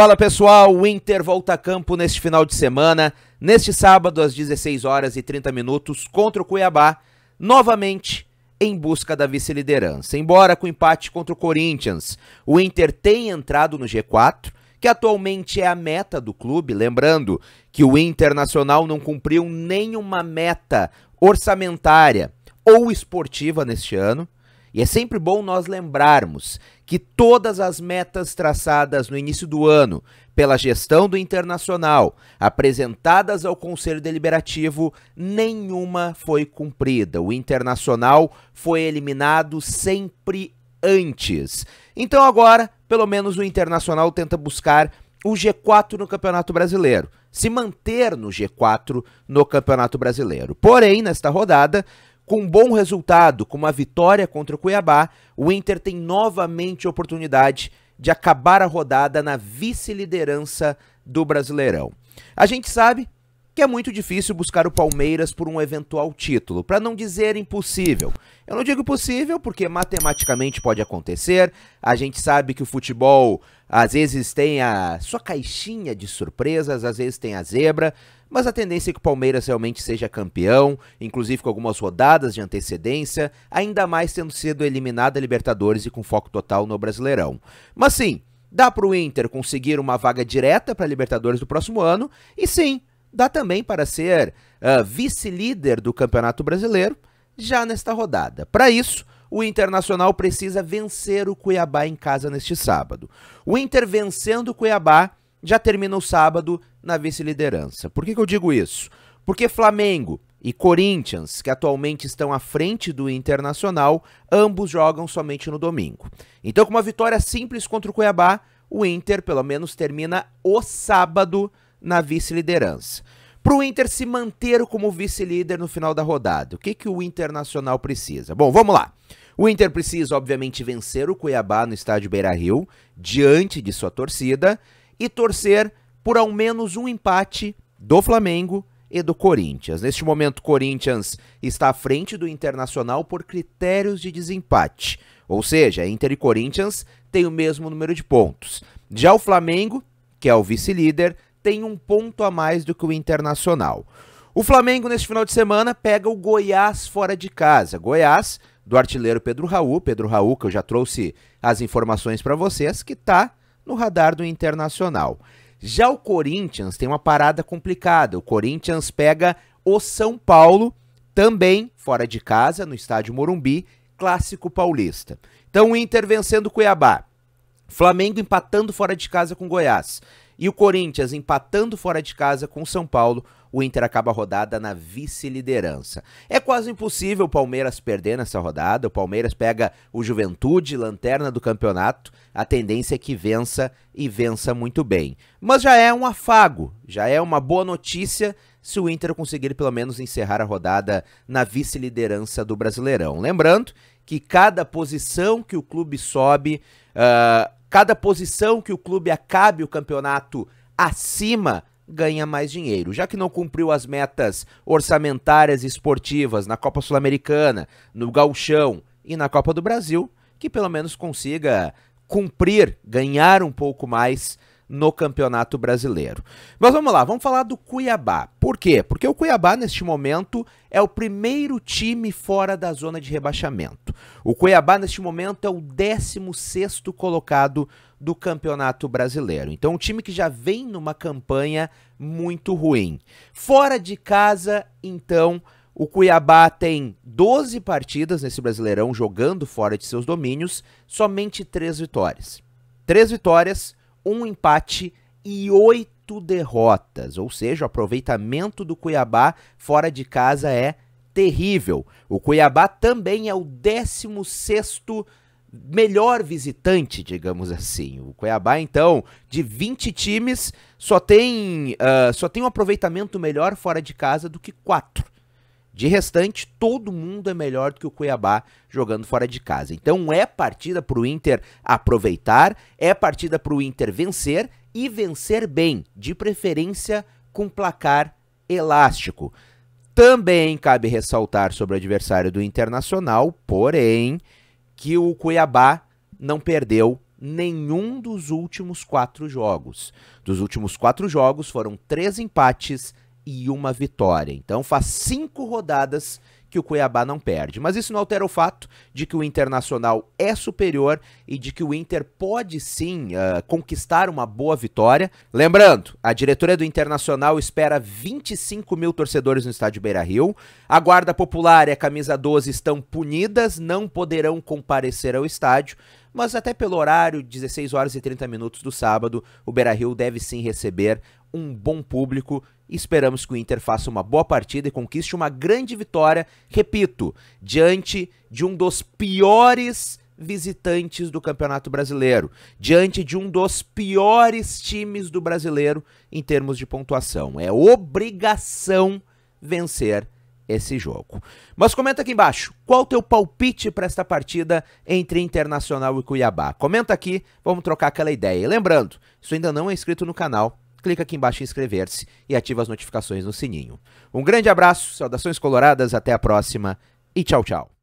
Fala pessoal, o Inter volta a campo neste final de semana, neste sábado às 16 horas e 30 minutos contra o Cuiabá, novamente em busca da vice-liderança. Embora com empate contra o Corinthians, o Inter tem entrado no G4, que atualmente é a meta do clube, lembrando que o Internacional não cumpriu nenhuma meta orçamentária ou esportiva neste ano. E é sempre bom nós lembrarmos que todas as metas traçadas no início do ano pela gestão do internacional, apresentadas ao Conselho Deliberativo, nenhuma foi cumprida. O internacional foi eliminado sempre antes. Então agora, pelo menos o internacional tenta buscar o G4 no Campeonato Brasileiro, se manter no G4 no Campeonato Brasileiro. Porém, nesta rodada, com um bom resultado, com uma vitória contra o Cuiabá, o Inter tem novamente a oportunidade de acabar a rodada na vice-liderança do Brasileirão. A gente sabe que é muito difícil buscar o Palmeiras por um eventual título, para não dizer impossível. Eu não digo possível porque matematicamente pode acontecer. A gente sabe que o futebol às vezes tem a sua caixinha de surpresas, às vezes tem a zebra, mas a tendência é que o Palmeiras realmente seja campeão, inclusive com algumas rodadas de antecedência, ainda mais tendo sido eliminada a Libertadores e com foco total no Brasileirão. Mas sim, dá para o Inter conseguir uma vaga direta para a Libertadores do próximo ano, e sim, Dá também para ser uh, vice-líder do Campeonato Brasileiro já nesta rodada. Para isso, o Internacional precisa vencer o Cuiabá em casa neste sábado. O Inter vencendo o Cuiabá já termina o sábado na vice-liderança. Por que, que eu digo isso? Porque Flamengo e Corinthians, que atualmente estão à frente do Internacional, ambos jogam somente no domingo. Então, com uma vitória simples contra o Cuiabá, o Inter pelo menos termina o sábado na vice-liderança. Para o Inter se manter como vice-líder no final da rodada, o que, que o Internacional precisa? Bom, vamos lá. O Inter precisa, obviamente, vencer o Cuiabá no estádio Beira Rio, diante de sua torcida, e torcer por ao menos um empate do Flamengo e do Corinthians. Neste momento, o Corinthians está à frente do Internacional por critérios de desempate. Ou seja, Inter e Corinthians têm o mesmo número de pontos. Já o Flamengo, que é o vice-líder, tem um ponto a mais do que o Internacional. O Flamengo, neste final de semana, pega o Goiás fora de casa. Goiás, do artilheiro Pedro Raul. Pedro Raul, que eu já trouxe as informações para vocês, que está no radar do Internacional. Já o Corinthians tem uma parada complicada. O Corinthians pega o São Paulo, também fora de casa, no estádio Morumbi, clássico paulista. Então, o Inter vencendo o Cuiabá. Flamengo empatando fora de casa com Goiás. E o Corinthians empatando fora de casa com o São Paulo, o Inter acaba a rodada na vice-liderança. É quase impossível o Palmeiras perder nessa rodada. O Palmeiras pega o Juventude, lanterna do campeonato. A tendência é que vença e vença muito bem. Mas já é um afago, já é uma boa notícia se o Inter conseguir pelo menos encerrar a rodada na vice-liderança do Brasileirão. Lembrando que cada posição que o clube sobe, uh, Cada posição que o clube acabe o campeonato acima ganha mais dinheiro. Já que não cumpriu as metas orçamentárias e esportivas na Copa Sul-Americana, no Gauchão e na Copa do Brasil, que pelo menos consiga cumprir, ganhar um pouco mais no Campeonato Brasileiro. Mas vamos lá, vamos falar do Cuiabá. Por quê? Porque o Cuiabá, neste momento, é o primeiro time fora da zona de rebaixamento. O Cuiabá, neste momento, é o 16 colocado do Campeonato Brasileiro. Então, um time que já vem numa campanha muito ruim. Fora de casa, então. O Cuiabá tem 12 partidas nesse Brasileirão jogando fora de seus domínios, somente 3 vitórias. 3 vitórias, um empate e oito derrotas, ou seja, o aproveitamento do Cuiabá fora de casa é terrível. O Cuiabá também é o 16 sexto melhor visitante, digamos assim. O Cuiabá, então, de 20 times, só tem, uh, só tem um aproveitamento melhor fora de casa do que quatro. De restante, todo mundo é melhor do que o Cuiabá jogando fora de casa. Então é partida para o Inter aproveitar, é partida para o Inter vencer e vencer bem, de preferência com placar elástico. Também cabe ressaltar sobre o adversário do Internacional, porém, que o Cuiabá não perdeu nenhum dos últimos quatro jogos. Dos últimos quatro jogos foram três empates e uma vitória. Então faz cinco rodadas que o Cuiabá não perde. Mas isso não altera o fato de que o Internacional é superior e de que o Inter pode sim uh, conquistar uma boa vitória. Lembrando, a diretoria do Internacional espera 25 mil torcedores no estádio Beira Rio. A Guarda Popular e a Camisa 12 estão punidas, não poderão comparecer ao estádio. Mas até pelo horário, 16 horas e 30 minutos do sábado, o Beira Rio deve sim receber um bom público. Esperamos que o Inter faça uma boa partida e conquiste uma grande vitória, repito, diante de um dos piores visitantes do Campeonato Brasileiro, diante de um dos piores times do brasileiro em termos de pontuação. É obrigação vencer esse jogo. Mas comenta aqui embaixo, qual o teu palpite para esta partida entre Internacional e Cuiabá? Comenta aqui, vamos trocar aquela ideia. E lembrando, se ainda não é inscrito no canal, clica aqui embaixo em inscrever-se e ativa as notificações no sininho. Um grande abraço, saudações coloradas, até a próxima e tchau, tchau.